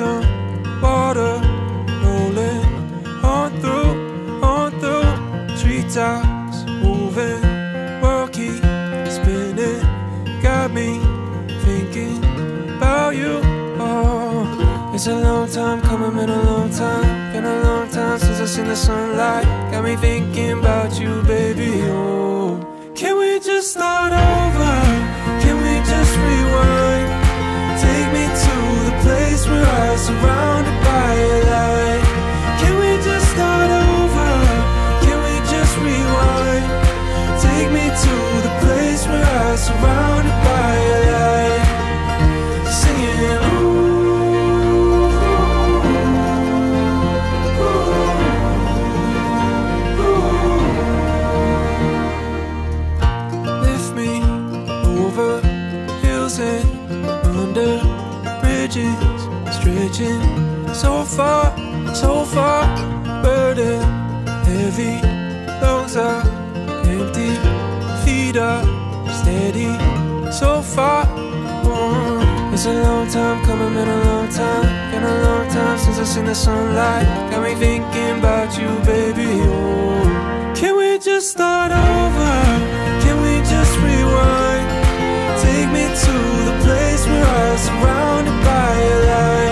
some water rolling on through, on through treetops moving. World keep spinning, got me thinking about you. Oh, it's a long time coming, been a long time, been a long time since I seen the sunlight. Got me thinking about you, baby. Oh, can we just start over? far burden heavy, lungs are empty, feet are steady. So far warm. It's a long time coming, been a long time, been a long time since I seen the sunlight. Got me thinking about you, baby. Oh. Can we just start over? Can we just rewind? Take me to the place where I am surrounded by your light.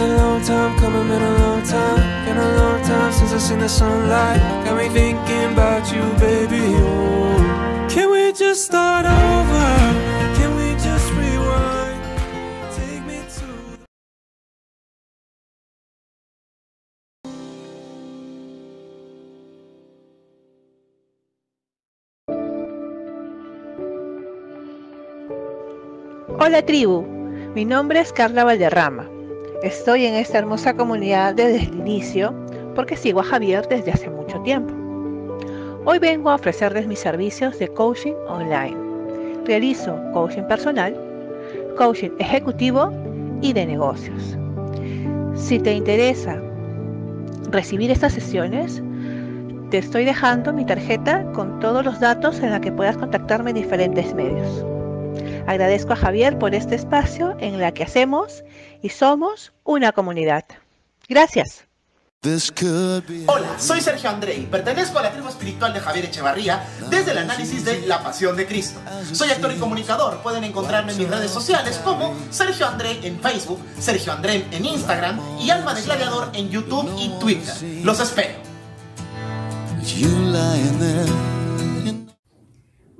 It's a long time coming, been a long time Been a long time since I seen the sunlight Got me thinking about you, baby, oh. Can we just start over? Can we just rewind? Take me to Hola tribu, mi nombre es Carla Valderrama Estoy en esta hermosa comunidad desde el inicio porque sigo a Javier desde hace mucho tiempo. Hoy vengo a ofrecerles mis servicios de coaching online. Realizo coaching personal, coaching ejecutivo y de negocios. Si te interesa recibir estas sesiones, te estoy dejando mi tarjeta con todos los datos en la que puedas contactarme en diferentes medios. Agradezco a Javier por este espacio en la que hacemos y somos una comunidad. Gracias. Hola, soy Sergio Andrei, pertenezco a la tribu espiritual de Javier Echevarría desde el análisis de La Pasión de Cristo. Soy actor y comunicador, pueden encontrarme en mis redes sociales como Sergio André en Facebook, Sergio André en Instagram y Alma de Gladiador en YouTube y Twitter. Los espero.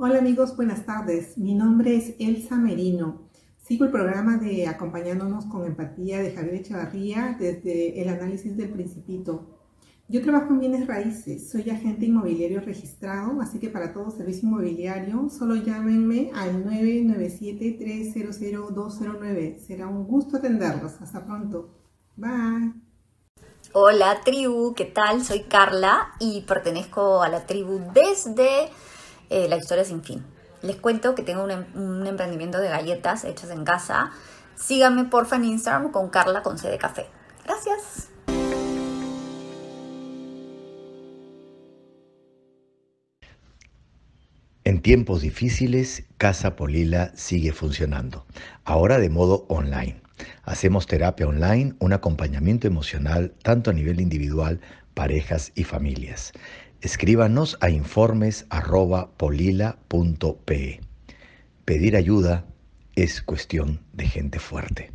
Hola amigos, buenas tardes. Mi nombre es Elsa Merino. Sigo el programa de Acompañándonos con Empatía de Javier Echevarría desde el análisis del Principito. Yo trabajo en bienes raíces, soy agente inmobiliario registrado, así que para todo servicio inmobiliario solo llámenme al 997-300-209. Será un gusto atenderlos. Hasta pronto. Bye. Hola tribu, ¿qué tal? Soy Carla y pertenezco a la tribu desde eh, La historia sin fin. Les cuento que tengo un, em, emprendimiento de galletas hechas en casa. Síganme por en Instagram con Carla con C de café. Gracias. En tiempos difíciles, Casa Polila sigue funcionando, ahora de modo online. Hacemos terapia online, un acompañamiento emocional tanto a nivel individual, parejas y familias escríbanos a informes.polila.pe. Pedir ayuda es cuestión de gente fuerte.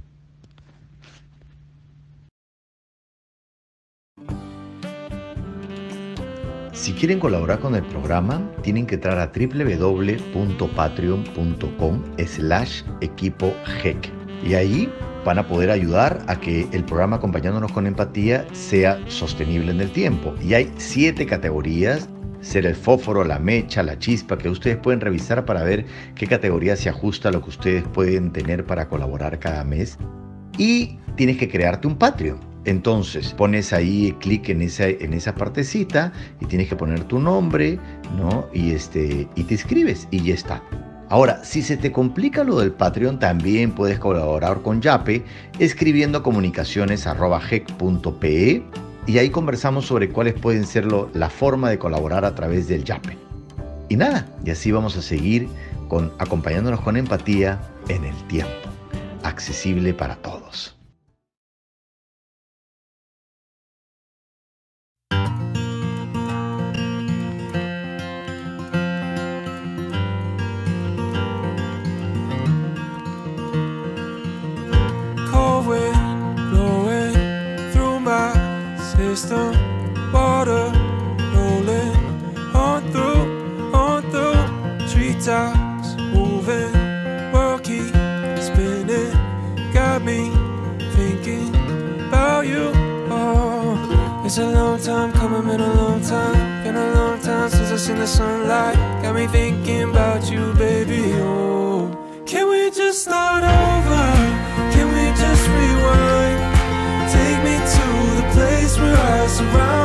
Si quieren colaborar con el programa, tienen que entrar a www.patreon.com slash equipo e y ahí van a poder ayudar a que el programa Acompañándonos con Empatía sea sostenible en el tiempo. Y hay siete categorías ser el fósforo, la mecha, la chispa, que ustedes pueden revisar para ver qué categoría se ajusta a lo que ustedes pueden tener para colaborar cada mes. Y tienes que crearte un Patreon. Entonces pones ahí clic en esa, en esa partecita y tienes que poner tu nombre, ¿no? Y, este, y te inscribes y ya está. Ahora, si se te complica lo del Patreon, también puedes colaborar con Yape escribiendo comunicaciones.hec.pe y ahí conversamos sobre cuáles pueden ser la forma de colaborar a través del Yape. Y nada, y así vamos a seguir acompañándonos con empatía en el tiempo, accesible para todos. Taste the water rolling on through, on through treetops, moving. World keep spinning, got me thinking about you. Oh, it's a long time coming, been a long time, been a long time since I seen the sunlight. Got me thinking about you, baby. Oh, can we just start over? place where I surround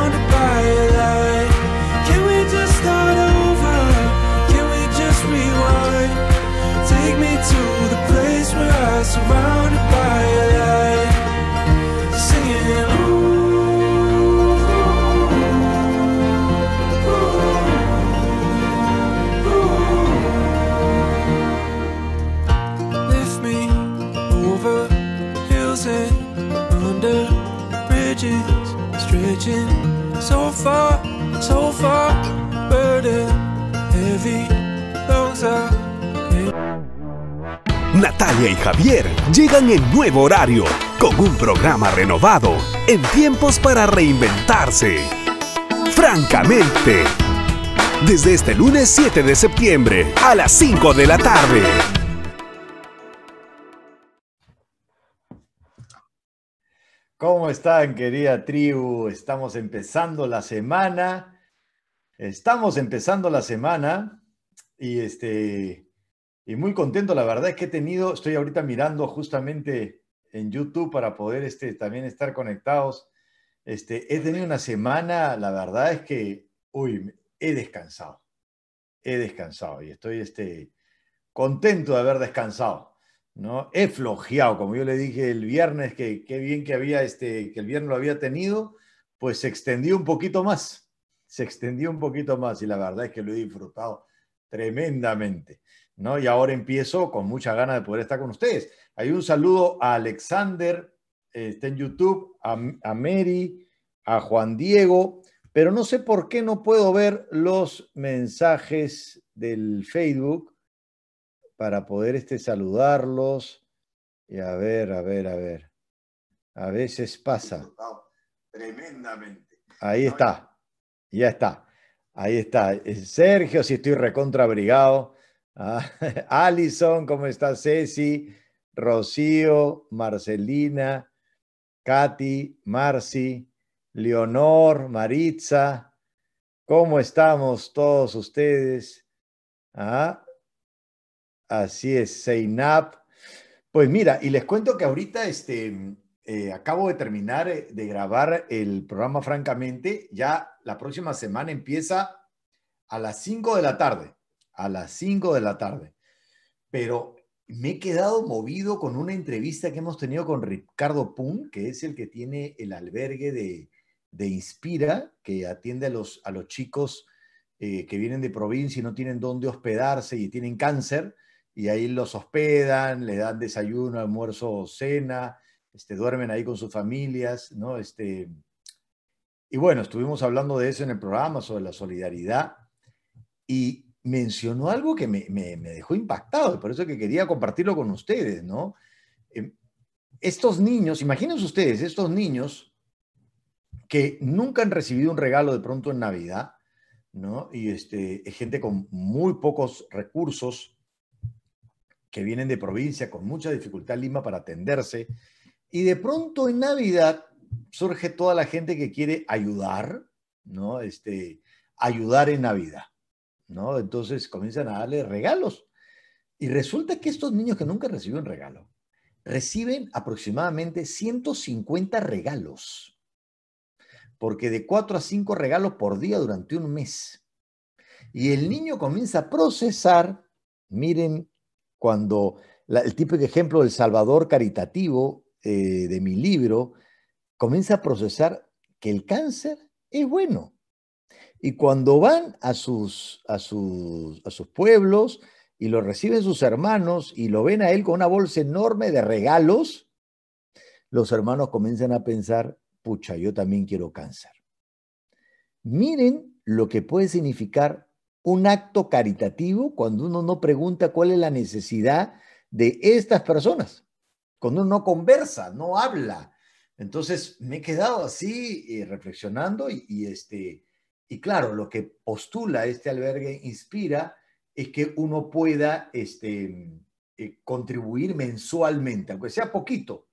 Uh, Natalia y Javier llegan en nuevo horario, con un programa renovado, en tiempos para reinventarse. Francamente, desde este lunes 7 de septiembre a las 5 de la tarde. ¿Cómo están, querida tribu? Estamos empezando la semana. Estamos empezando la semana y este y muy contento. La verdad es que he tenido, estoy ahorita mirando justamente en YouTube para poder este, también estar conectados. Este, he tenido una semana, la verdad es que, uy, he descansado. He descansado y estoy este, contento de haber descansado ¿no? He flojeado, como yo le dije el viernes, que qué bien que había este, que el viernes lo había tenido, pues se extendió un poquito más, se extendió un poquito más y la verdad es que lo he disfrutado tremendamente, ¿no? Y ahora empiezo con mucha ganas de poder estar con ustedes. Hay un saludo a Alexander, eh, está en YouTube, a, a Mary, a Juan Diego, pero no sé por qué no puedo ver los mensajes del Facebook para poder este, saludarlos. Y a ver, a ver, a ver. A veces pasa. Tremendamente. Ahí está. Ya está. Ahí está. Eh, Sergio, si estoy recontrabrigado ah, Alison, ¿cómo está Ceci? Rocío, Marcelina, Katy, Marci, Leonor, Maritza. ¿Cómo estamos todos ustedes? Ah, Así es, Seinap. Pues mira, y les cuento que ahorita este, eh, acabo de terminar eh, de grabar el programa Francamente. Ya la próxima semana empieza a las 5 de la tarde. A las 5 de la tarde. Pero me he quedado movido con una entrevista que hemos tenido con Ricardo Pum, que es el que tiene el albergue de, Inspira, que atiende a los, chicos eh, que vienen de provincia y no tienen dónde hospedarse y tienen cáncer y ahí los hospedan, les dan desayuno, almuerzo, cena, este, duermen ahí con sus familias, ¿no? Este, y bueno, estuvimos hablando de eso en el programa, sobre la solidaridad, y mencionó algo que me, me, dejó impactado, por eso que quería compartirlo con ustedes, ¿no? Em, estos niños, imagínense ustedes, estos niños que nunca han recibido un regalo de pronto en Navidad, ¿no? Y este, gente con muy pocos recursos, que vienen de provincia con mucha dificultad Lima para atenderse. Y de pronto en Navidad surge toda la gente que quiere ayudar, ¿no? Este, ayudar en Navidad, ¿no? Entonces comienzan a darle regalos. Y resulta que estos niños que nunca reciben regalo, reciben aproximadamente 150 regalos, porque de 4 a 5 regalos por día durante un mes. Y el niño comienza a procesar, miren cuando el típico ejemplo del Salvador caritativo eh, de mi libro comienza a procesar que el cáncer es bueno. Y cuando van a sus, a sus pueblos y lo reciben sus hermanos y lo ven a él con una bolsa enorme de regalos, los hermanos comienzan a pensar, pucha, yo también quiero cáncer. Miren lo que puede significar un acto caritativo cuando uno no pregunta cuál es la necesidad de estas personas, cuando uno no conversa, no habla. Entonces me he quedado así eh, reflexionando y, este, y claro, lo que postula este albergue Inspira es que uno pueda este, eh, contribuir mensualmente, aunque sea poquito,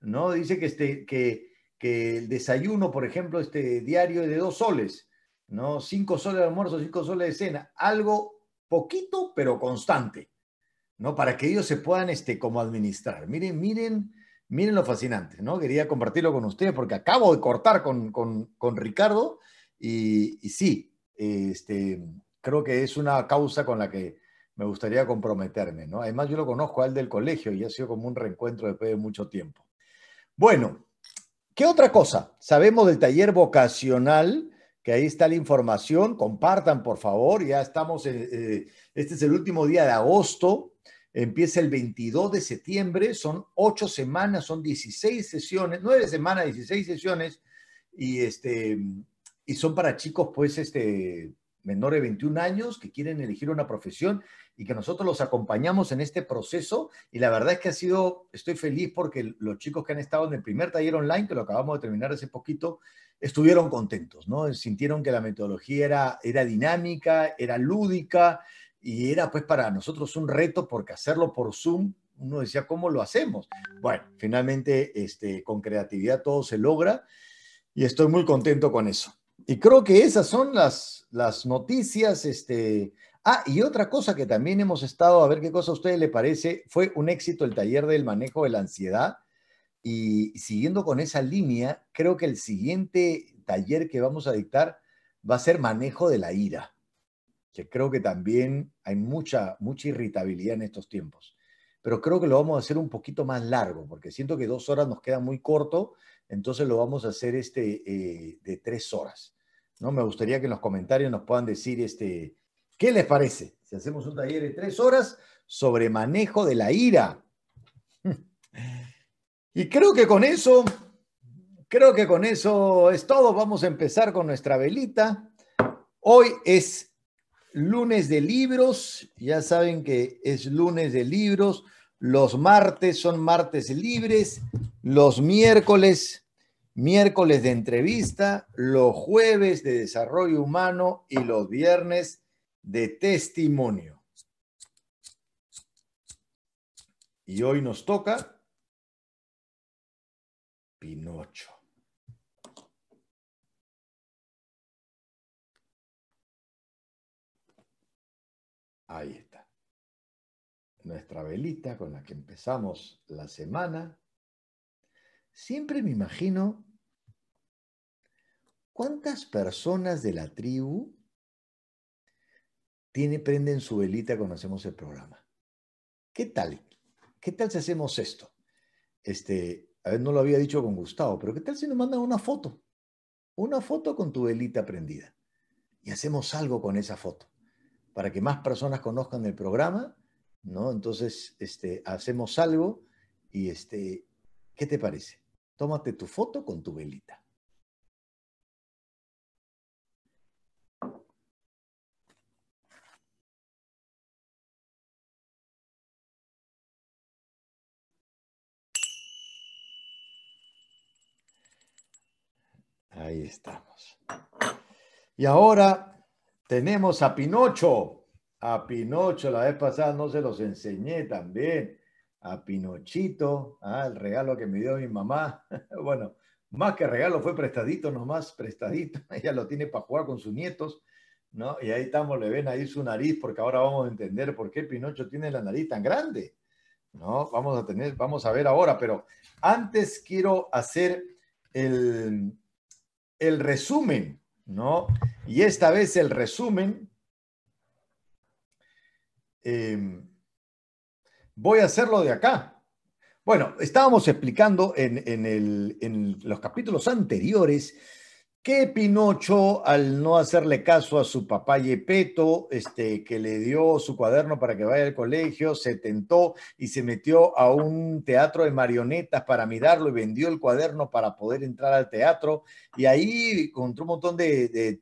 ¿no? Dice que, este, que, que el desayuno, por ejemplo, este diario de dos soles, ¿no? Cinco soles de almuerzo, cinco soles de cena, algo poquito pero constante, ¿no? Para que ellos se puedan, este, como administrar. Miren, miren, miren lo fascinante, ¿no? Quería compartirlo con ustedes porque acabo de cortar con, Ricardo y, sí, este, creo que es una causa con la que me gustaría comprometerme, ¿no? Además, yo lo conozco al del colegio y ha sido como un reencuentro después de mucho tiempo. Bueno, ¿qué otra cosa sabemos del taller vocacional? que ahí está la información. Compartan, por favor. Ya estamos, eh, este es el último día de agosto. Empieza el 22 de septiembre. Son ocho semanas, son 16 sesiones, nueve semanas, 16 sesiones. Y, este, y son para chicos, pues, este, menores de 21 años que quieren elegir una profesión y que nosotros los acompañamos en este proceso. Y la verdad es que ha sido, estoy feliz porque los chicos que han estado en el primer taller online, que lo acabamos de terminar hace poquito, estuvieron contentos, ¿no? Sintieron que la metodología era, era dinámica, era lúdica y era pues para nosotros un reto porque hacerlo por Zoom uno decía, ¿cómo lo hacemos? Bueno, finalmente este, con creatividad todo se logra y estoy muy contento con eso. Y creo que esas son las, las noticias este, Ah, y otra cosa que también hemos estado, a ver qué cosa a ustedes les parece, fue un éxito el taller del manejo de la ansiedad. Y siguiendo con esa línea, creo que el siguiente taller que vamos a dictar va a ser manejo de la ira, que creo que también hay mucha, mucha irritabilidad en estos tiempos. Pero creo que lo vamos a hacer un poquito más largo, porque siento que dos horas nos queda muy corto, entonces lo vamos a hacer este, eh, de tres horas. ¿no? Me gustaría que en los comentarios nos puedan decir este, ¿Qué les parece si hacemos un taller de tres horas sobre manejo de la ira? Y creo que con eso, creo que con eso es todo. Vamos a empezar con nuestra velita. Hoy es lunes de libros. Ya saben que es lunes de libros. Los martes son martes libres. Los miércoles miércoles de entrevista, los jueves de desarrollo humano y los viernes de testimonio. Y hoy nos toca Pinocho. Ahí está. Nuestra velita con la que empezamos la semana. Siempre me imagino cuántas personas de la tribu tiene, prenden su velita cuando hacemos el programa. ¿Qué tal? ¿Qué tal si hacemos esto? Este, a ver, no lo había dicho con Gustavo, pero ¿qué tal si nos mandan una foto? Una foto con tu velita prendida. Y hacemos algo con esa foto para que más personas conozcan el programa, ¿no? Entonces, este, hacemos algo y, este, ¿qué te parece? Tómate tu foto con tu velita. Ahí estamos. Y ahora tenemos a Pinocho. A Pinocho, la vez pasada no se los enseñé también. A Pinochito, ah, el regalo que me dio mi mamá. bueno, más que regalo fue prestadito nomás, prestadito. Ella lo tiene para jugar con sus nietos, ¿no? Y ahí estamos, le ven ahí su nariz, porque ahora vamos a entender por qué Pinocho tiene la nariz tan grande. ¿no? Vamos a tener, vamos a ver ahora, pero antes quiero hacer el, el resumen, ¿no? Y esta vez el resumen, em, voy a hacerlo de acá. Bueno, estábamos explicando en, en los capítulos anteriores que Pinocho, al no hacerle caso a su papá Yepeto, este, que le dio su cuaderno para que vaya al colegio, se tentó y se metió a un teatro de marionetas para mirarlo y vendió el cuaderno para poder entrar al teatro. Y ahí encontró un montón de,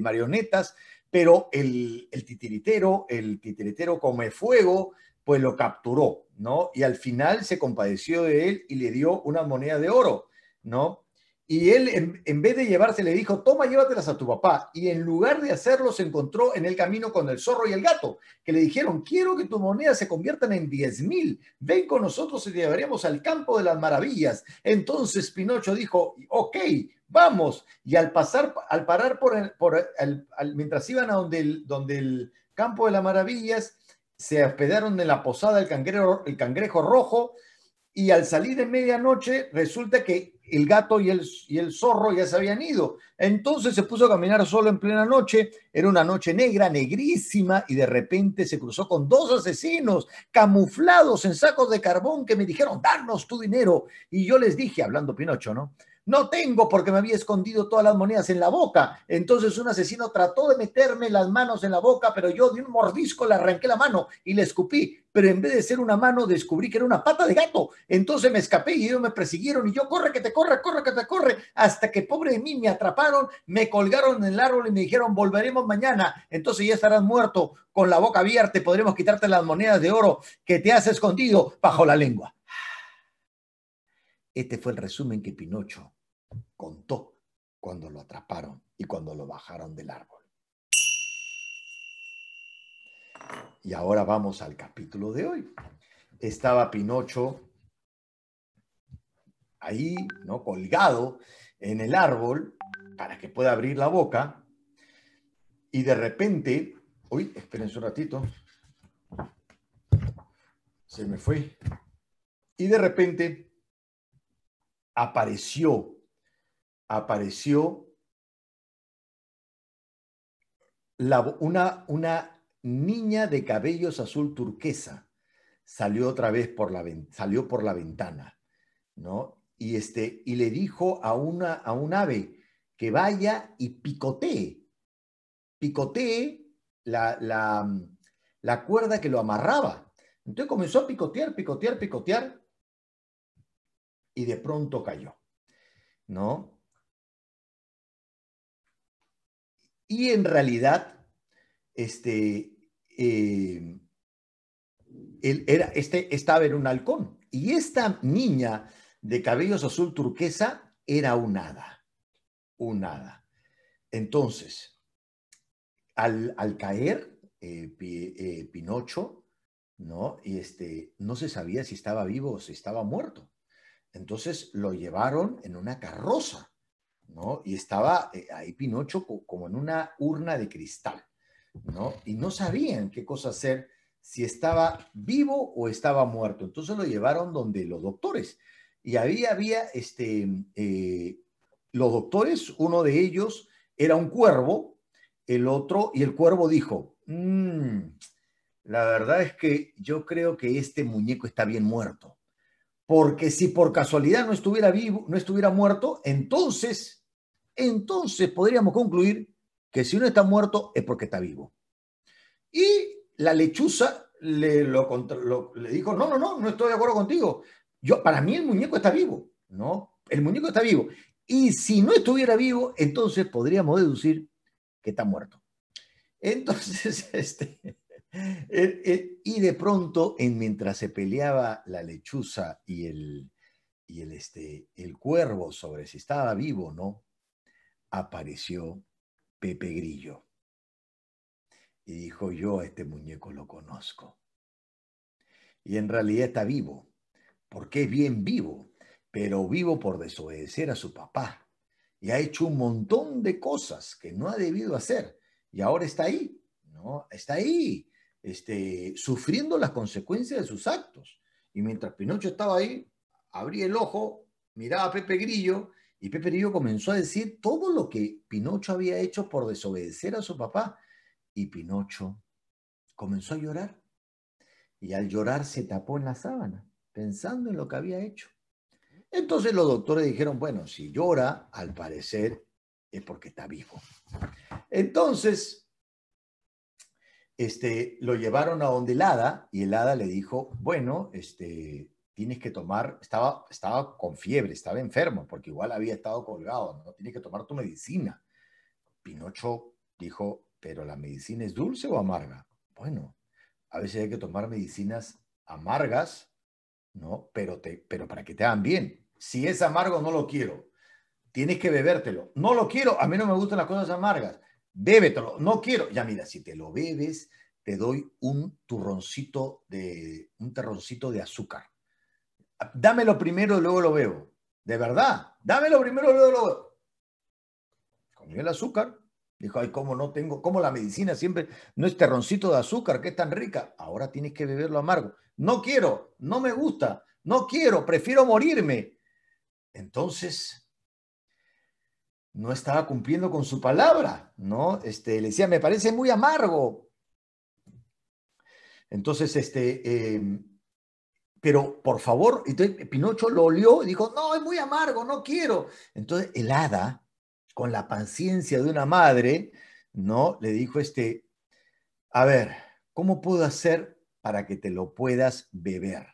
marionetas, pero el, el titiritero, el titiritero come fuego, pues lo capturó, ¿no? Y al final se compadeció de él y le dio una moneda de oro, ¿no? Y él, en, vez de llevarse, le dijo, toma, llévatelas a tu papá. Y en lugar de hacerlo, se encontró en el camino con el zorro y el gato, que le dijeron, quiero que tus monedas se conviertan en diez mil. Ven con nosotros y te llevaremos al campo de las maravillas. Entonces Pinocho dijo, ok, vamos. Y al pasar, al parar por, el, por mientras iban a donde el, donde el campo de las maravillas, se hospedaron en la posada del el cangrejo rojo. Y al salir de medianoche, resulta que el gato y el, y el zorro ya se habían ido. Entonces se puso a caminar solo en plena noche. Era una noche negra, negrísima, y de repente se cruzó con dos asesinos camuflados en sacos de carbón que me dijeron, darnos tu dinero. Y yo les dije, hablando Pinocho, ¿no? No tengo porque me había escondido todas las monedas en la boca. Entonces un asesino trató de meterme las manos en la boca, pero yo de un mordisco le arranqué la mano y le escupí. Pero en vez de ser una mano, descubrí que era una pata de gato. Entonces me escapé y ellos me persiguieron y yo corre que te corre, corre que te corre, hasta que pobre de mí me atraparon, me colgaron en el árbol y me dijeron volveremos mañana. Entonces ya estarás muerto con la boca abierta y podremos quitarte las monedas de oro que te has escondido bajo la lengua. Este fue el resumen que Pinocho contó cuando lo atraparon y cuando lo bajaron del árbol. Y ahora vamos al capítulo de hoy. Estaba Pinocho ahí, ¿no? Colgado en el árbol para que pueda abrir la boca. Y de repente, uy, espérense un ratito. Se me fue. Y de repente apareció apareció una, una niña de cabellos azul turquesa. Salió otra vez por la, salió por la ventana, ¿no? Y, este, y le dijo a, una, a un ave que vaya y picotee, picotee la, la, la cuerda que lo amarraba. Entonces comenzó a picotear, picotear, picotear, y de pronto cayó, ¿no? Y en realidad, este, eh, él era, este, estaba en un halcón. Y esta niña de cabellos azul turquesa era un hada, un hada. Entonces, al, al caer eh, eh, Pinocho, ¿no? Y este, no se sabía si estaba vivo o si estaba muerto. Entonces lo llevaron en una carroza y estaba eh, ahí Pinocho como en una urna de cristal, ¿no? Y no sabían qué cosa hacer, si estaba vivo o estaba muerto. Entonces lo llevaron donde los doctores. Y había, había, este, eh, los doctores, uno de ellos era un cuervo, el otro, y el cuervo dijo, mm, la verdad es que yo creo que este muñeco está bien muerto. Porque si por casualidad no estuviera vivo, no estuviera muerto, entonces entonces podríamos concluir que si uno está muerto es porque está vivo. Y la lechuza le, lo, le dijo, no, no, no, no estoy de acuerdo contigo. Yo, para mí el muñeco está vivo, ¿no? El muñeco está vivo. Y si no estuviera vivo, entonces podríamos deducir que está muerto. Entonces, este, eh, eh, y de pronto, mientras se peleaba la lechuza y el, y el, este, el cuervo sobre si estaba vivo o no, apareció Pepe Grillo y dijo, yo a este muñeco lo conozco. Y en realidad está vivo, porque es bien vivo, pero vivo por desobedecer a su papá. Y ha hecho un montón de cosas que no ha debido hacer. Y ahora está ahí, ¿no? Está ahí, este, sufriendo las consecuencias de sus actos. Y mientras Pinocho estaba ahí, abrí el ojo, miraba a Pepe Grillo y Pepe comenzó a decir todo lo que Pinocho había hecho por desobedecer a su papá. Y Pinocho comenzó a llorar. Y al llorar se tapó en la sábana, pensando en lo que había hecho. Entonces los doctores dijeron, bueno, si llora, al parecer es porque está vivo. Entonces, este, lo llevaron a donde el hada y el hada le dijo, bueno, este, tienes que tomar, estaba, estaba con fiebre, estaba enfermo, porque igual había estado colgado, no tienes que tomar tu medicina. Pinocho dijo, pero la medicina es dulce o amarga. Bueno, a veces hay que tomar medicinas amargas, ¿no? Pero, te, pero para que te hagan bien. Si es amargo, no lo quiero. Tienes que bebértelo. No lo quiero, a mí no me gustan las cosas amargas. Bébetelo, no quiero. Ya mira, si te lo bebes, te doy un turroncito de, un terroncito de azúcar dámelo primero, y luego lo veo. De verdad, dámelo primero, y luego lo veo. Comió el azúcar. Dijo, ay, cómo no tengo, cómo la medicina siempre, no es terroncito de azúcar, que es tan rica. Ahora tienes que beberlo amargo. No quiero, no me gusta, no quiero, prefiero morirme. Entonces, no estaba cumpliendo con su palabra, ¿no? Este, le decía, me parece muy amargo. Entonces, este, em, pero por favor, entonces eh, Pinocho lo olió y dijo, no, es muy amargo, no quiero. Entonces el hada, con la paciencia de una madre, ¿no? Le dijo, este, a ver, ¿cómo puedo hacer para que te lo puedas beber?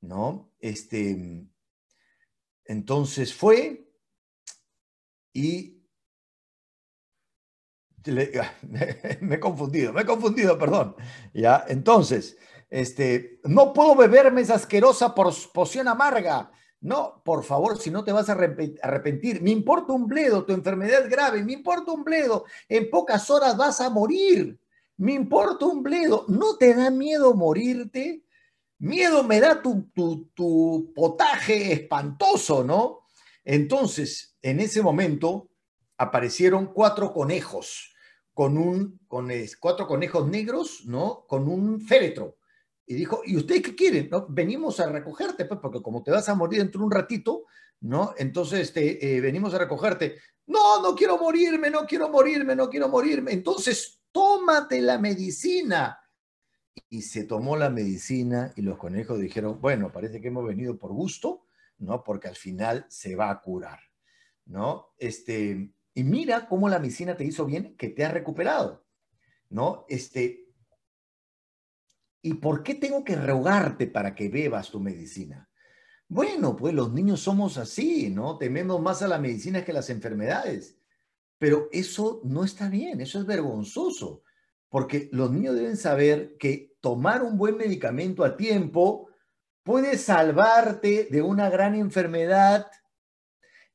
¿No? Este, entonces fue y... me he confundido, me he confundido, perdón. Ya, entonces, este, no puedo beberme esa asquerosa poción amarga. No, por favor, si no te vas a arrepentir, me importa un bledo, tu enfermedad grave, me importa un bledo, en pocas horas vas a morir, me importa un bledo, ¿no te da miedo morirte? Miedo me da tu, potaje espantoso, ¿no? Entonces, en ese momento aparecieron cuatro conejos, con un, con cuatro conejos negros, ¿no? Con un féretro y dijo, ¿y usted qué quiere ¿No? Venimos a recogerte, pues, porque como te vas a morir dentro de un ratito, ¿no? Entonces, este, eh, venimos a recogerte. No, no quiero morirme, no quiero morirme, no quiero morirme. Entonces, tómate la medicina. Y se tomó la medicina y los conejos dijeron, bueno, parece que hemos venido por gusto, ¿no? Porque al final se va a curar, ¿no? Este, y mira cómo la medicina te hizo bien, que te ha recuperado, ¿no? Este, ¿Y por qué tengo que rogarte para que bebas tu medicina? Bueno, pues los niños somos así, ¿no? Tememos más a la medicina que a las enfermedades. Pero eso no está bien, eso es vergonzoso, porque los niños deben saber que tomar un buen medicamento a tiempo puede salvarte de una gran enfermedad,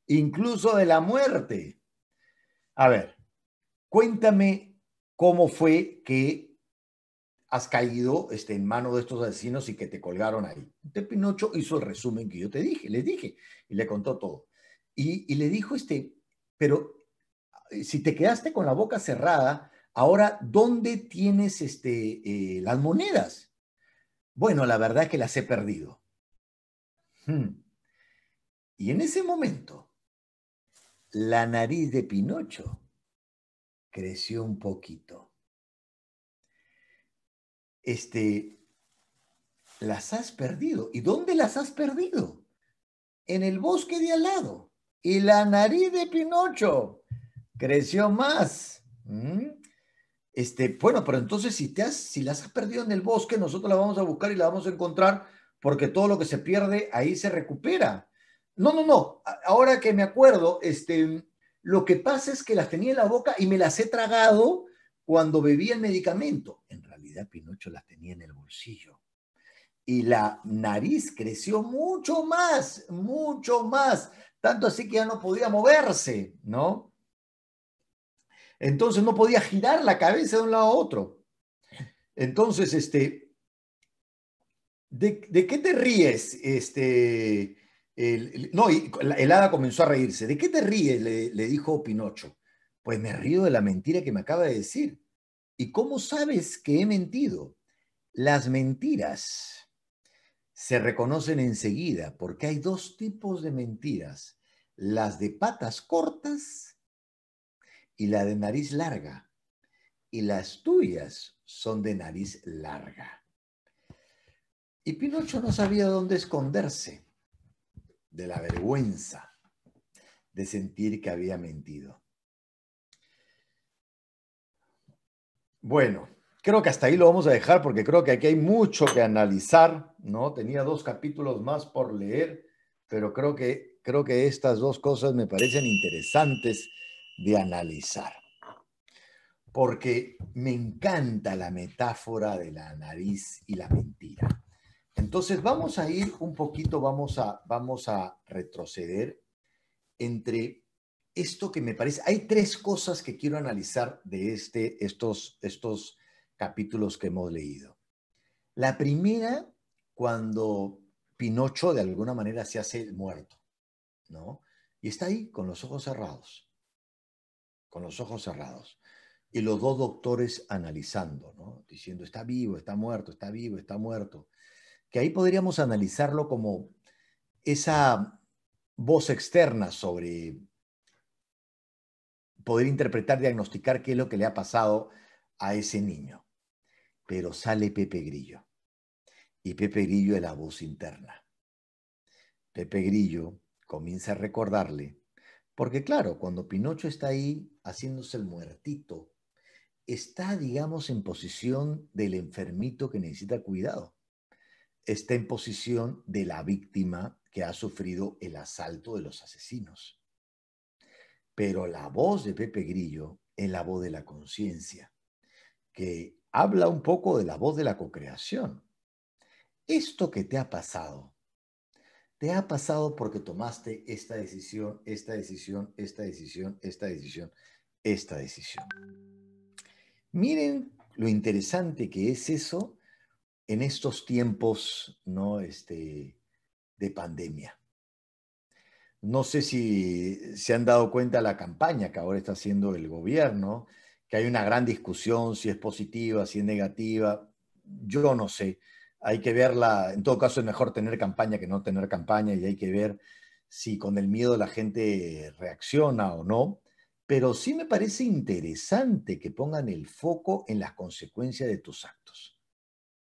incluso de la muerte. A ver, cuéntame cómo fue que has caído este, en mano de estos asesinos y que te colgaron ahí. Entonces este Pinocho hizo el resumen que yo te dije, le dije, y le contó todo. Y, le dijo, este, pero eh, si te quedaste con la boca cerrada, ahora, ¿dónde tienes este, eh, las monedas? Bueno, la verdad es que las he perdido. Hmm. Y en ese momento, la nariz de Pinocho creció un poquito este, las has perdido. ¿Y dónde las has perdido? En el bosque de al lado. Y la nariz de Pinocho creció más. ¿Mm? Este, bueno, pero entonces si, te si las has perdido en el bosque, nosotros las vamos a buscar y las vamos a encontrar porque todo lo que se pierde ahí se recupera. No, no, no. Ahora que me acuerdo, este, lo que pasa es que las tenía en la boca y me las he tragado cuando bebía el medicamento. Pinocho las tenía en el bolsillo. Y la nariz creció mucho más, mucho más, tanto así que ya no podía moverse, ¿no? Entonces no podía girar la cabeza de un lado a otro. Entonces, este, ¿de, qué te ríes? Este, no, el, hada comenzó a reírse. ¿De qué te ríes? le dijo Pinocho. Pues me río de la mentira que me acaba de decir. ¿Y cómo sabes que he mentido? Las mentiras se reconocen enseguida porque hay dos tipos de mentiras, las de patas cortas y la de nariz larga. Y las tuyas son de nariz larga. Y Pinocho no sabía dónde esconderse de la vergüenza de sentir que había mentido. Bueno, creo que hasta ahí lo vamos a dejar porque creo que aquí hay mucho que analizar, ¿no? Tenía dos capítulos más por leer, pero creo que, creo que estas dos cosas me parecen interesantes de analizar. Porque me encanta la metáfora de la nariz y la mentira. Entonces vamos a ir un poquito, vamos a, vamos a retroceder entre esto que me parece, hay tres cosas que quiero analizar de este, estos, capítulos que hemos leído. La primera, cuando Pinocho de alguna manera se hace el muerto, ¿no? Y está ahí con los ojos cerrados, con los ojos cerrados. Y los dos doctores analizando, ¿no? Diciendo, está vivo, está muerto, está vivo, está muerto. Que ahí podríamos analizarlo como esa voz externa sobre poder interpretar, diagnosticar qué es lo que le ha pasado a ese niño. Pero sale Pepe Grillo. Y Pepe Grillo es la voz interna. Pepe Grillo comienza a recordarle, porque claro, cuando Pinocho está ahí haciéndose el muertito, está, digamos, en posición del enfermito que necesita cuidado. Está en posición de la víctima que ha sufrido el asalto de los asesinos. Pero la voz de Pepe Grillo es la voz de la conciencia, que habla un poco de la voz de la cocreación. Esto que te ha pasado, te ha pasado porque tomaste esta decisión, esta decisión, esta decisión, esta decisión, esta decisión. Miren lo interesante que es eso en estos tiempos, ¿no? Este, de pandemia. No sé si se han dado cuenta la campaña que ahora está haciendo el gobierno, que hay una gran discusión si es positiva, si es negativa. Yo no sé. Hay que verla. En todo caso, es mejor tener campaña que no tener campaña y hay que ver si con el miedo la gente reacciona o no. Pero sí me parece interesante que pongan el foco en las consecuencias de tus actos.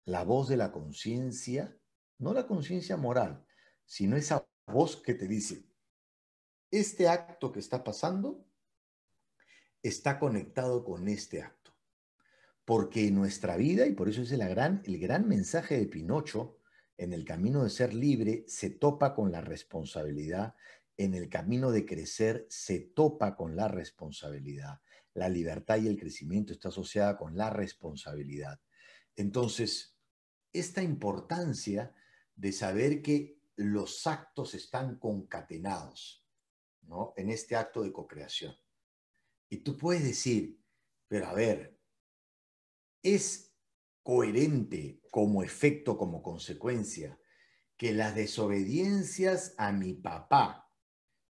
La voz de la conciencia, no la conciencia moral, sino esa voz que te dice, este acto que está pasando está conectado con este acto. Porque nuestra vida, y por eso es gran, el gran mensaje de Pinocho, en el camino de ser libre se topa con la responsabilidad, en el camino de crecer se topa con la responsabilidad. La libertad y el crecimiento está asociada con la responsabilidad. Entonces, esta importancia de saber que los actos están concatenados en este acto de co-creación. Y tú puedes decir, pero a ver, ¿es coherente como efecto, como consecuencia, que las desobediencias a mi papá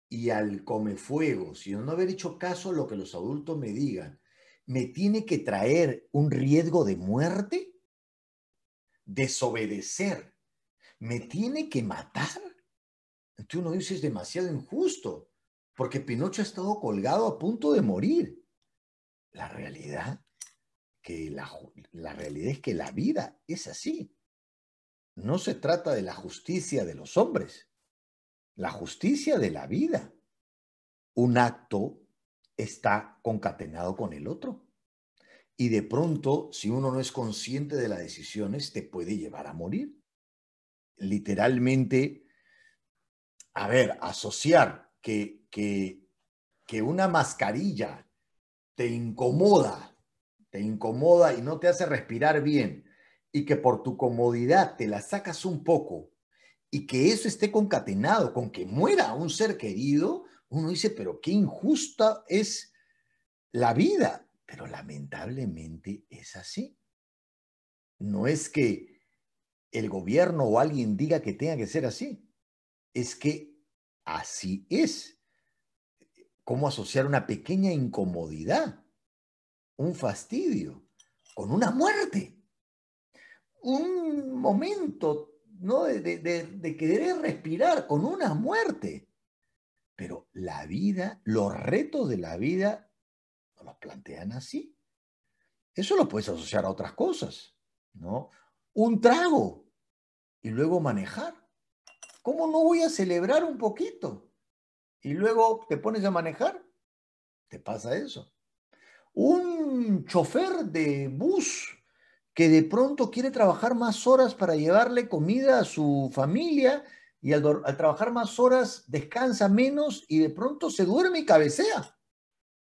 y al comefuego, si no haber hecho caso a lo que los adultos me digan, me tiene que traer un riesgo de muerte? ¿Desobedecer? ¿Me tiene que matar? Tú no dices es demasiado injusto porque Pinocho ha estado colgado a punto de morir. La realidad, que la, realidad es que la vida es así. No se trata de la justicia de los hombres, la justicia de la vida. Un acto está concatenado con el otro. Y de pronto, si uno no es consciente de las decisiones, te puede llevar a morir. Literalmente, a ver, asociar que que, que una mascarilla te incomoda, te incomoda y no te hace respirar bien, y que por tu comodidad te la sacas un poco, y que eso esté concatenado con que muera un ser querido, uno dice, pero qué injusta es la vida. Pero lamentablemente es así. No es que el gobierno o alguien diga que tenga que ser así. Es que así es cómo asociar una pequeña incomodidad, un fastidio, con una muerte. Un momento ¿no? de, querer respirar con una muerte. Pero la vida, los retos de la vida, no los plantean así. Eso lo puedes asociar a otras cosas, ¿no? Un trago y luego manejar. ¿Cómo no voy a celebrar un poquito? y luego te pones a manejar, te pasa eso. Un chofer de bus que de pronto quiere trabajar más horas para llevarle comida a su familia y al, trabajar más horas descansa menos y de pronto se duerme y cabecea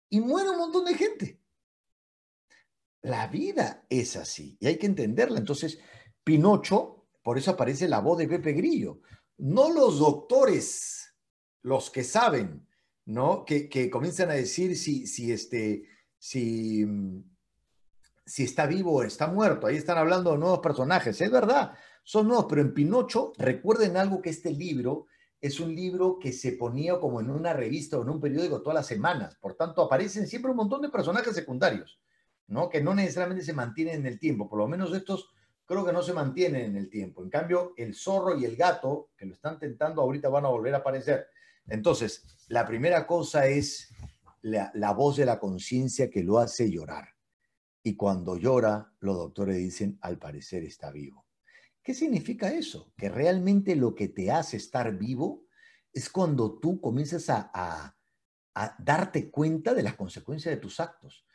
y muere un montón de gente. La vida es así y hay que entenderla. Entonces, Pinocho, por eso aparece la voz de Pepe Grillo, no los doctores los que saben, ¿no? Que, comienzan a decir si, si, este, si, si está vivo o está muerto. Ahí están hablando de nuevos personajes, es verdad, son nuevos, pero en Pinocho, recuerden algo que este libro es un libro que se ponía como en una revista o en un periódico todas las semanas, por tanto aparecen siempre un montón de personajes secundarios, ¿no? Que no necesariamente se mantienen en el tiempo, por lo menos estos creo que no se mantienen en el tiempo. En cambio, el zorro y el gato, que lo están tentando ahorita, van a volver a aparecer. Entonces, la primera cosa es la, voz de la conciencia que lo hace llorar. Y cuando llora, los doctores dicen, al parecer está vivo. ¿Qué significa eso? Que realmente lo que te hace estar vivo es cuando tú comienzas a darte cuenta de las consecuencias de tus actos.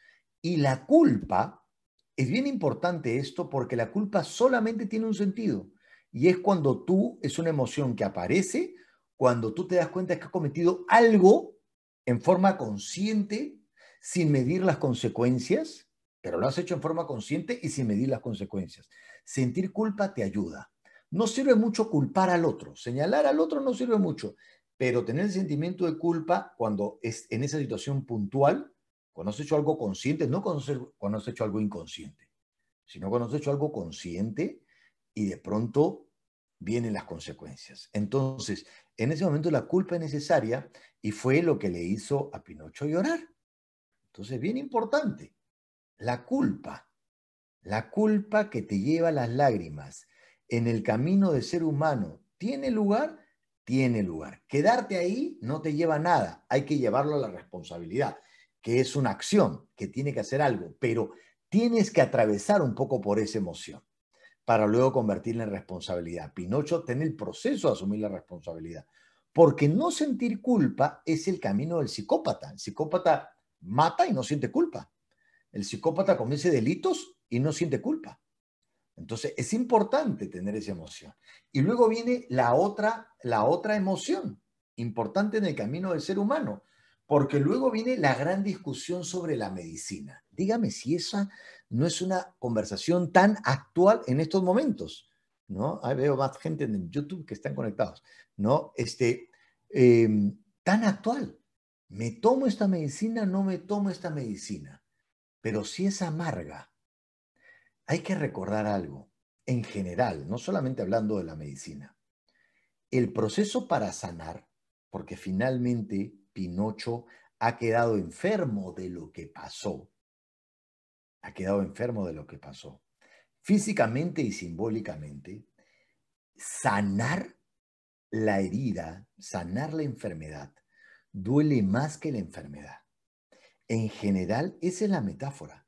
Y la culpa, es bien importante esto porque la culpa solamente tiene un sentido. Y es cuando tú, es una emoción que aparece cuando tú te das cuenta que has cometido algo en forma consciente, sin medir las consecuencias, pero lo has hecho en forma consciente y sin medir las consecuencias. Sentir culpa te ayuda. No sirve mucho culpar al otro, señalar al otro no sirve mucho, pero tener el sentimiento de culpa cuando es en esa situación puntual, cuando has hecho algo consciente, no cuando has hecho algo inconsciente, sino cuando has hecho algo consciente y de pronto vienen las consecuencias. Entonces, en ese momento la culpa es necesaria y fue lo que le hizo a Pinocho llorar. Entonces, bien importante, la culpa, la culpa que te lleva las lágrimas en el camino de ser humano, ¿tiene lugar? Tiene lugar. Quedarte ahí no te lleva nada, hay que llevarlo a la responsabilidad, que es una acción, que tiene que hacer algo, pero tienes que atravesar un poco por esa emoción para luego convertirla en responsabilidad. Pinocho tiene el proceso de asumir la responsabilidad, porque no sentir culpa es el camino del psicópata. El psicópata mata y no siente culpa. El psicópata comete delitos y no siente culpa. Entonces es importante tener esa emoción. Y luego viene la otra, la otra emoción importante en el camino del ser humano, porque luego viene la gran discusión sobre la medicina. Dígame si esa no es una conversación tan actual en estos momentos. ¿no? Ahí veo más gente en YouTube que están conectados. ¿no? Este, em, tan actual. ¿Me tomo esta medicina? ¿No me tomo esta medicina? Pero si es amarga, hay que recordar algo. En general, no solamente hablando de la medicina, el proceso para sanar, porque finalmente Pinocho ha quedado enfermo de lo que pasó, ha quedado enfermo de lo que pasó. Físicamente y simbólicamente, sanar la herida, sanar la enfermedad, duele más que la enfermedad. En general, esa es la metáfora.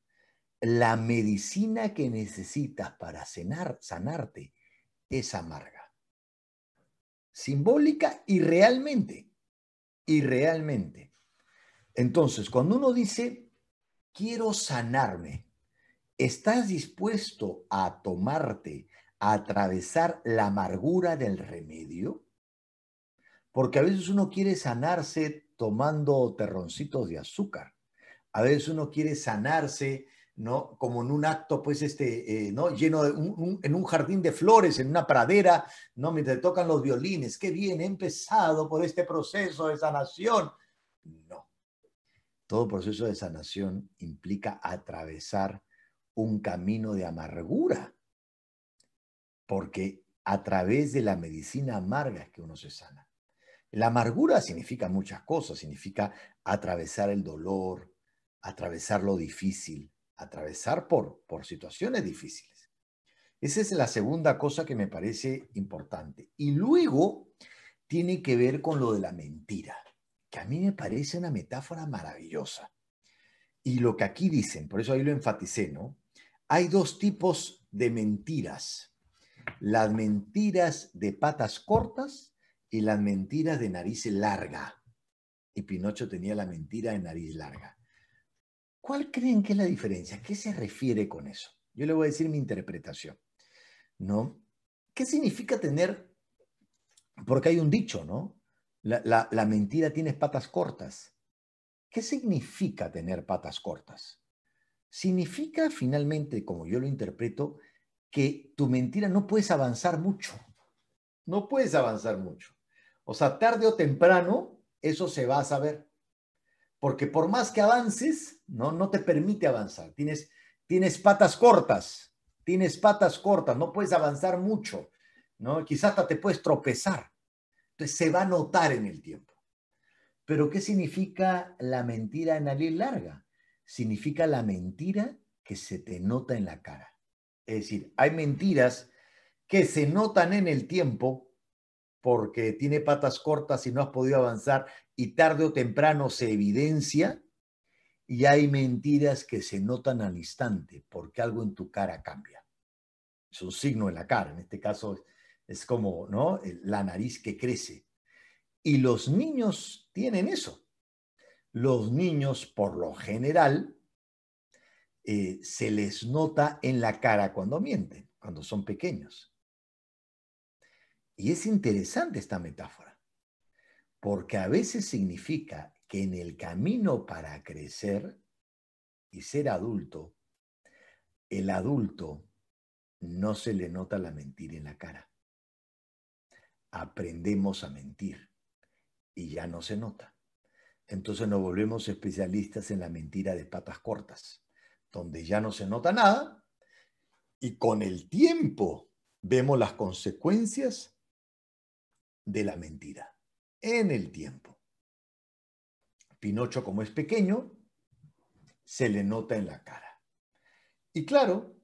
La medicina que necesitas para sanar, sanarte es amarga. Simbólica y realmente. Y realmente. Entonces, cuando uno dice quiero sanarme. ¿Estás dispuesto a tomarte, a atravesar la amargura del remedio? Porque a veces uno quiere sanarse tomando terroncitos de azúcar. A veces uno quiere sanarse, ¿no? Como en un acto, pues, este, eh, ¿no? Lleno de, en un jardín de flores, en una pradera, ¿no? Mientras tocan los violines. Qué bien, he empezado por este proceso de sanación. No. Todo proceso de sanación implica atravesar un camino de amargura, porque a través de la medicina amarga es que uno se sana. La amargura significa muchas cosas, significa atravesar el dolor, atravesar lo difícil, atravesar por, por situaciones difíciles. Esa es la segunda cosa que me parece importante. Y luego tiene que ver con lo de la mentira que a mí me parece una metáfora maravillosa. Y lo que aquí dicen, por eso ahí lo enfaticé, ¿no? Hay dos tipos de mentiras. Las mentiras de patas cortas y las mentiras de nariz larga. Y Pinocho tenía la mentira de nariz larga. ¿Cuál creen que es la diferencia? ¿Qué se refiere con eso? Yo le voy a decir mi interpretación, ¿no? ¿Qué significa tener? Porque hay un dicho, ¿no? La, mentira tiene patas cortas. ¿Qué significa tener patas cortas? Significa finalmente, como yo lo interpreto, que tu mentira no puedes avanzar mucho. No puedes avanzar mucho. O sea, tarde o temprano, eso se va a saber. Porque por más que avances, no, no te permite avanzar. Tienes, patas cortas, tienes patas cortas, no puedes avanzar mucho, ¿no? Quizás hasta te puedes tropezar se va a notar en el tiempo. Pero ¿qué significa la mentira en la ley larga? Significa la mentira que se te nota en la cara. Es decir, hay mentiras que se notan en el tiempo porque tiene patas cortas y no has podido avanzar y tarde o temprano se evidencia y hay mentiras que se notan al instante porque algo en tu cara cambia. Es un signo en la cara, en este caso es como ¿no? la nariz que crece. Y los niños tienen eso. Los niños, por lo general, eh, se les nota en la cara cuando mienten, cuando son pequeños. Y es interesante esta metáfora, porque a veces significa que en el camino para crecer y ser adulto, el adulto no se le nota la mentira en la cara aprendemos a mentir y ya no se nota. Entonces nos volvemos especialistas en la mentira de patas cortas, donde ya no se nota nada y con el tiempo vemos las consecuencias de la mentira, en el tiempo. Pinocho, como es pequeño, se le nota en la cara. Y claro,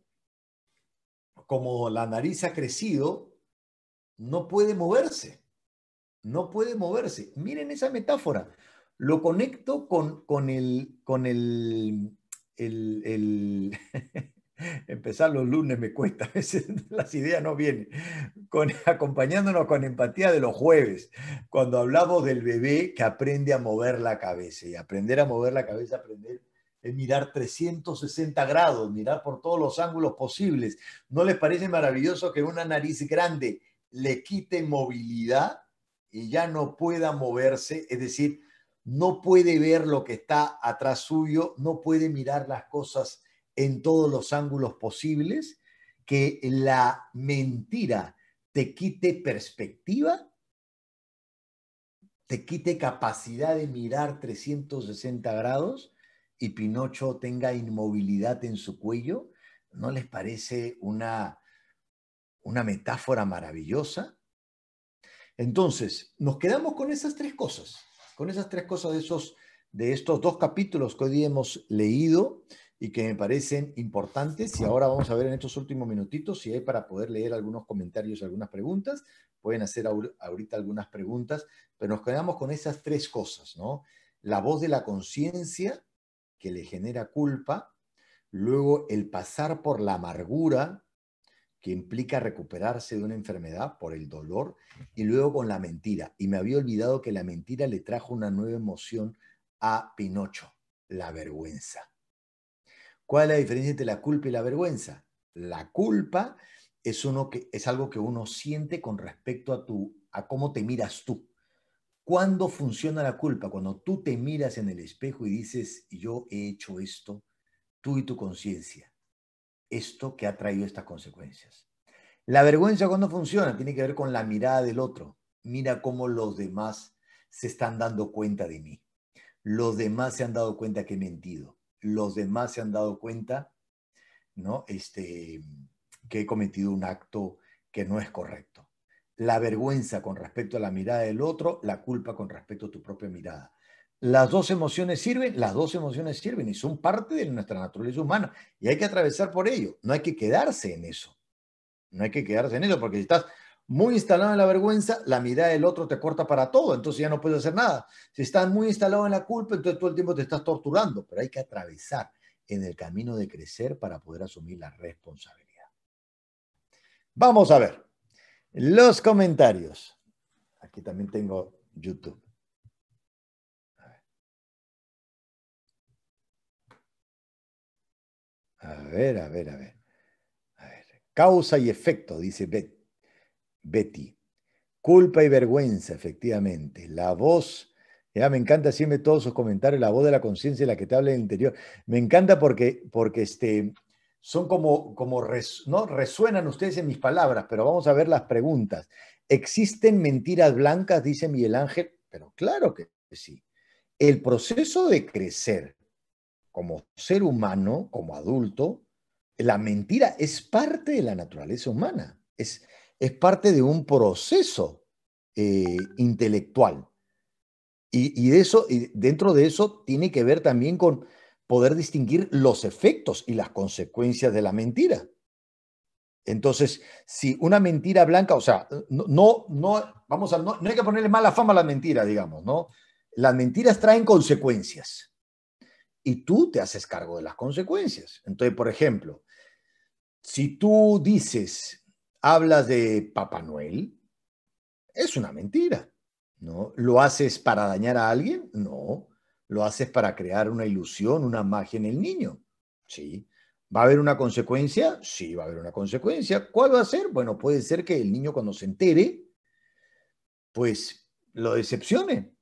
como la nariz ha crecido no puede moverse. No puede moverse. Miren esa metáfora. Lo conecto con, con el, con el, el, empezar los lunes me cuesta, a veces las ideas no vienen, con, acompañándonos con empatía de los jueves, cuando hablamos del bebé que aprende a mover la cabeza. Y aprender a mover la cabeza, aprender a mirar 360 grados, mirar por todos los ángulos posibles. ¿No les parece maravilloso que una nariz grande le quite movilidad y ya no pueda moverse, es decir, no puede ver lo que está atrás suyo, no puede mirar las cosas en todos los ángulos posibles, que la mentira te quite perspectiva, te quite capacidad de mirar 360 grados y Pinocho tenga inmovilidad en su cuello, ¿no les parece una una metáfora maravillosa. Entonces, nos quedamos con esas tres cosas, con esas tres cosas de, esos, de estos dos capítulos que hoy hemos leído y que me parecen importantes. Y ahora vamos a ver en estos últimos minutitos si hay para poder leer algunos comentarios, algunas preguntas. Pueden hacer ahorita algunas preguntas, pero nos quedamos con esas tres cosas, ¿no? La voz de la conciencia que le genera culpa, luego el pasar por la amargura implica recuperarse de una enfermedad por el dolor y luego con la mentira. Y me había olvidado que la mentira le trajo una nueva emoción a Pinocho, la vergüenza. ¿Cuál es la diferencia entre la culpa y la vergüenza? La culpa es, uno que, es algo que uno siente con respecto a, tu, a cómo te miras tú. ¿Cuándo funciona la culpa? Cuando tú te miras en el espejo y dices, yo he hecho esto, tú y tu conciencia esto que ha traído estas consecuencias. La vergüenza cuando funciona tiene que ver con la mirada del otro. Mira cómo los demás se están dando cuenta de mí. Los demás se han dado cuenta que he mentido. Los demás se han dado cuenta, ¿no? Este, que he cometido un acto que no es correcto. La vergüenza con respecto a la mirada del otro, la culpa con respecto a tu propia mirada. ¿Las dos emociones sirven? Las dos emociones sirven y son parte de nuestra naturaleza humana y hay que atravesar por ello. No hay que quedarse en eso. No hay que quedarse en eso porque si estás muy instalado en la vergüenza, la mirada del otro te corta para todo, entonces ya no puedes hacer nada. Si estás muy instalado en la culpa, entonces todo el tiempo te estás torturando, pero hay que atravesar en el camino de crecer para poder asumir la responsabilidad. Vamos a ver los comentarios. Aquí también tengo YouTube. A ver, a ver, a ver. Causa y efecto, dice Betty. Culpa y vergüenza, efectivamente. La voz, ya me encanta siempre todos sus comentarios, la voz de la conciencia la que te habla en el interior. Me encanta porque, porque este, son como, como ¿no? resuenan ustedes en mis palabras, pero vamos a ver las preguntas. ¿Existen mentiras blancas? Dice Miguel Ángel. Pero claro que sí. El proceso de crecer como ser humano, como adulto, la mentira es parte de la naturaleza humana, es, es parte de un proceso eh, intelectual. Y, eso, y dentro de eso tiene que ver también con poder distinguir los efectos y las consecuencias de la mentira. Entonces, si una mentira blanca, o sea, no, no, vamos a, no hay que ponerle mala fama a la mentira, digamos, ¿no? Las mentiras traen consecuencias y tú te haces cargo de las consecuencias. Entonces, por ejemplo, si tú dices, hablas de Papá Noel, es una mentira, ¿no? ¿Lo haces para dañar a alguien? No. ¿Lo haces para crear una ilusión, una magia en el niño? Sí. ¿Va a haber una consecuencia? Sí, va a haber una consecuencia. ¿Cuál va a ser? Bueno, puede ser que el niño cuando se entere, pues lo decepcione.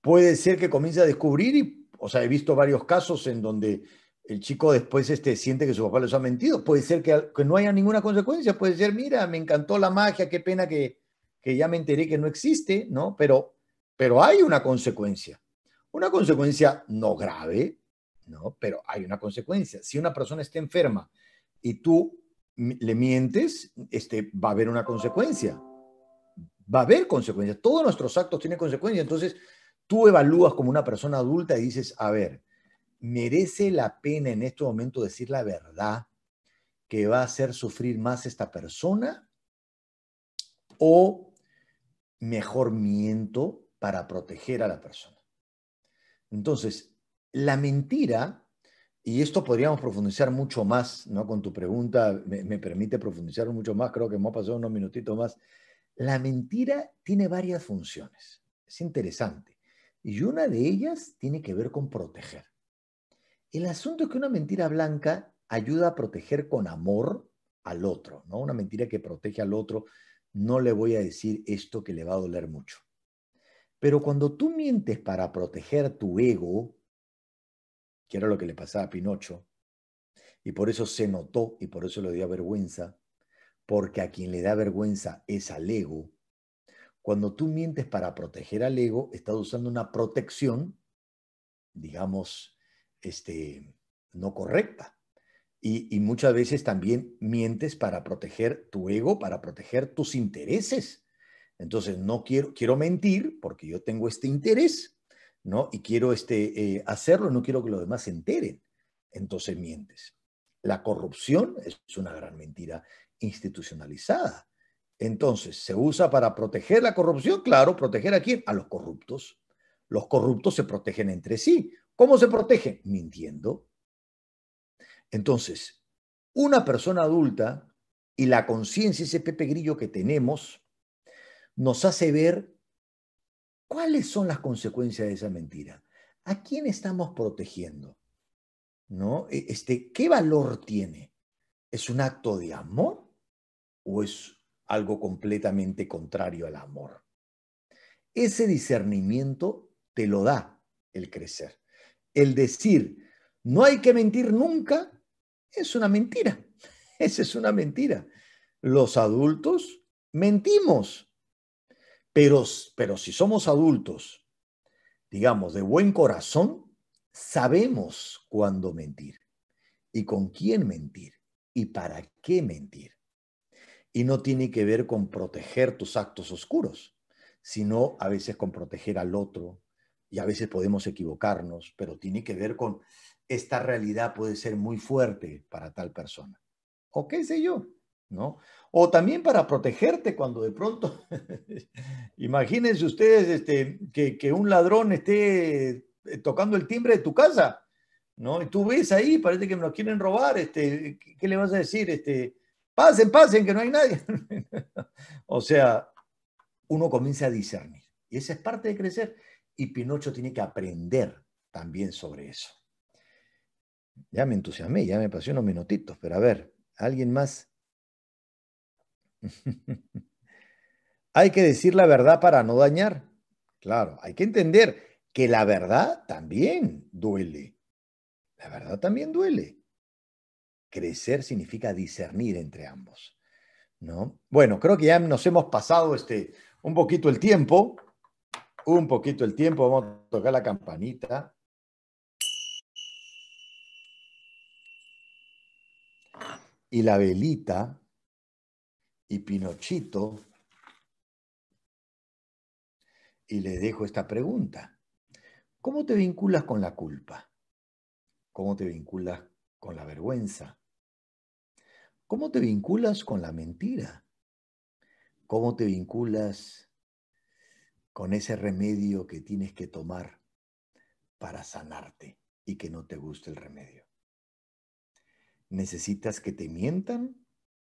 Puede ser que comience a descubrir y o sea, he visto varios casos en donde el chico después este, siente que su papá les ha mentido. Puede ser que, no haya ninguna consecuencia, puede ser, mira, me encantó la magia, qué pena que, que ya me enteré que no existe, ¿no? Pero, pero hay una consecuencia. Una consecuencia no grave, ¿no? Pero hay una consecuencia. Si una persona está enferma y tú le mientes, este, va a haber una consecuencia. Va a haber consecuencias. Todos nuestros actos tienen consecuencias. Entonces, tú evalúas como una persona adulta y dices, a ver, ¿merece la pena en este momento decir la verdad que va a hacer sufrir más esta persona? ¿O mejor miento para proteger a la persona? Entonces, la mentira, y esto podríamos profundizar mucho más, ¿no? Con tu pregunta me, me permite profundizar mucho más, creo que hemos pasado unos minutitos más. La mentira tiene varias funciones. Es interesante. Y una de ellas tiene que ver con proteger. El asunto es que una mentira blanca ayuda a proteger con amor al otro, ¿no? Una mentira que protege al otro, no le voy a decir esto que le va a doler mucho. Pero cuando tú mientes para proteger tu ego, que era lo que le pasaba a Pinocho, y por eso se notó y por eso le dio vergüenza, porque a quien le da vergüenza es al ego, cuando tú mientes para proteger al ego, estás usando una protección, digamos, este, no correcta. Y, muchas veces también mientes para proteger tu ego, para proteger tus intereses. Entonces, no quiero, quiero mentir porque yo tengo este interés, ¿no? Y quiero este, eh, hacerlo, no quiero que los demás se enteren. Entonces, mientes. La corrupción es una gran mentira institucionalizada. Entonces, ¿se usa para proteger la corrupción? Claro, proteger a quién? A los corruptos. Los corruptos se protegen entre sí. ¿Cómo se protegen? Mintiendo. Entonces, una persona adulta y la conciencia, ese pepe grillo que tenemos, nos hace ver cuáles son las consecuencias de esa mentira. ¿A quién estamos protegiendo? ¿No? E, este, ¿Qué valor tiene? ¿Es un acto de amor o es algo completamente contrario al amor. Ese discernimiento te lo da el crecer. El decir, no hay que mentir nunca, es una mentira. Esa es una mentira. Los adultos mentimos, pero, pero si somos adultos, digamos, de buen corazón, sabemos cuándo mentir y con quién mentir y para qué mentir y no tiene que ver con proteger tus actos oscuros, sino a veces con proteger al otro y a veces podemos equivocarnos, pero tiene que ver con esta realidad puede ser muy fuerte para tal persona. O qué sé yo, ¿no? O también para protegerte cuando de pronto, imagínense ustedes este, que, un ladrón esté eh, tocando el timbre de tu casa, ¿no? Y tú ves ahí, parece que me lo quieren robar, este, ¿qué, le vas a decir? Este, pasen, pasen, que no hay nadie. o sea, uno comienza a discernir. Y esa es parte de crecer. Y Pinocho tiene que aprender también sobre eso. Ya me entusiasmé, ya me pasé unos minutitos, pero a ver, ¿alguien más? hay que decir la verdad para no dañar. Claro, hay que entender que la verdad también duele. La verdad también duele crecer significa discernir entre ambos. ¿no? Bueno, creo que ya nos hemos pasado este, un poquito el tiempo. Un poquito el tiempo. Vamos a tocar la campanita. Y la velita. Y Pinochito. Y le dejo esta pregunta. ¿Cómo te vinculas con la culpa? ¿Cómo te vinculas con la vergüenza? ¿Cómo te vinculas con la mentira? ¿Cómo te vinculas con ese remedio que tienes que tomar para sanarte y que no te guste el remedio? ¿Necesitas que te mientan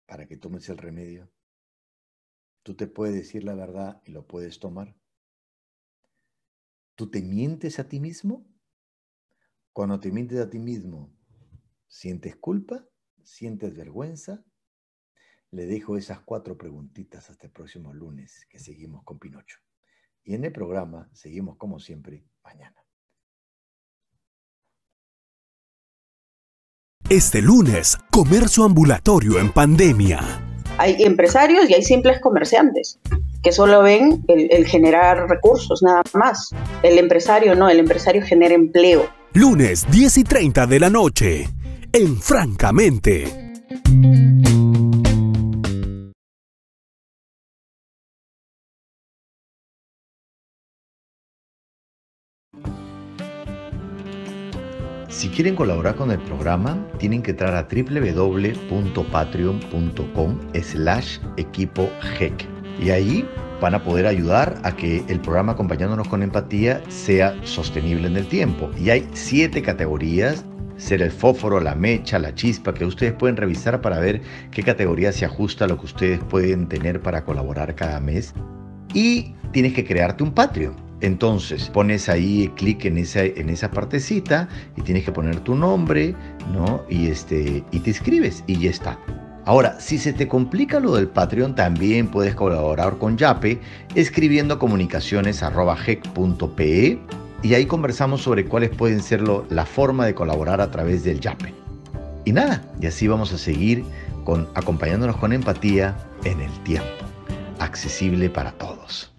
para que tomes el remedio? Tú te puedes decir la verdad y lo puedes tomar. ¿Tú te mientes a ti mismo? Cuando te mientes a ti mismo, ¿sientes culpa? ¿Sientes vergüenza? Le dejo esas cuatro preguntitas hasta el próximo lunes que seguimos con Pinocho. Y en el programa seguimos como siempre mañana. Este lunes, comercio ambulatorio en pandemia. Hay empresarios y hay simples comerciantes que solo ven el, generar recursos, nada más. El empresario no, el empresario genera empleo. Lunes 10 y 30 de la noche en Francamente. Si quieren colaborar con el programa, tienen que entrar a www.patreon.com slash equipo e Y ahí van a poder ayudar a que el programa Acompañándonos con Empatía sea sostenible en el tiempo. Y hay siete categorías ser el fósforo, la mecha, la chispa, que ustedes pueden revisar para ver qué categoría se ajusta a lo que ustedes pueden tener para colaborar cada mes. Y tienes que crearte un Patreon. Entonces pones ahí clic en esa, en esa partecita y tienes que poner tu nombre, ¿no? Y, este, y te escribes y ya está. Ahora, si se te complica lo del Patreon, también puedes colaborar con Yape escribiendo comunicaciones.hec.pe y ahí conversamos sobre cuáles pueden ser la forma de colaborar a través del YAPE. Y nada, y así vamos a seguir con, acompañándonos con empatía en el tiempo, accesible para todos.